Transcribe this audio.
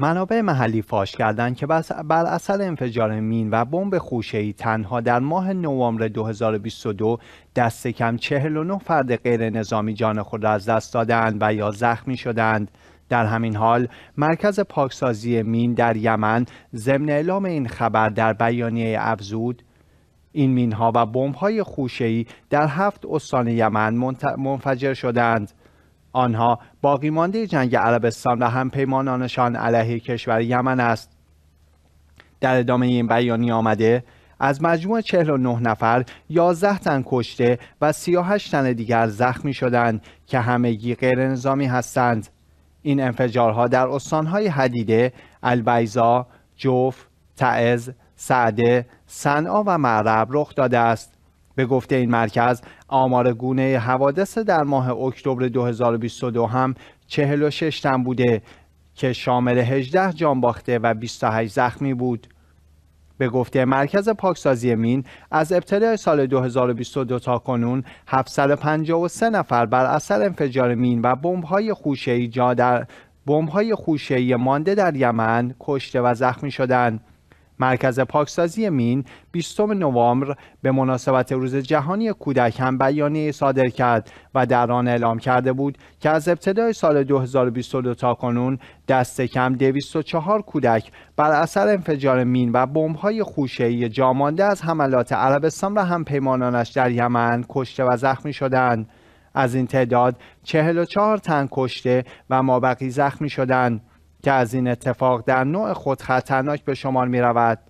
منابع محلی فاش کردند که بر اثر انفجار مین و بمب خوشه‌ای تنها در ماه نوامبر 2022 دست کم 49 فرد غیر نظامی جان خود را از دست دادند و یا زخمی شدند. در همین حال مرکز پاکسازی مین در یمن ضمن اعلام این خبر در بیانیه افزود این ها و بمب‌های خوشه‌ای در هفت استان یمن منفجر شدند. آنها باقیمانده جنگ عربستان و همپیمانانشان علیه کشور یمن است در ادامه این بیانی آمده از مجموع 49 نفر 11 تن کشته و 38 تن دیگر زخمی شدند که همگی غیر نظامی هستند این انفجارها در استانهای حدیده، البیزا، جوف، تعز، سعده، صنعا و معرب رخ داده است به گفته این مرکز آمار گونه حوادث در ماه اکتبر 2022 هم 46 تن بوده که شامل 18 باخته و 28 زخمی بود. به گفته مرکز پاکسازی مین از ابتدای سال 2022 تا کنون 753 نفر بر اثر انفجار مین و بمب‌های خوشه‌ای جا در بمب‌های خوشه‌ای مانده در یمن کشته و زخمی شدند. مرکز پاکسازی مین 20 نوامبر به مناسبت روز جهانی کودک هم بیانیه صادر کرد و در آن اعلام کرده بود که از ابتدای سال 2022 تا کنون دست کم 204 کودک بر اثر انفجار مین و بمب‌های خوشه‌ای جامانده از حملات عربستان و پیمانانش در یمن کشته و زخمی شدند. از این تعداد 44 تن کشته و مابقی زخمی شدند. که از این اتفاق در نوع خود خطرناک به شمار می رود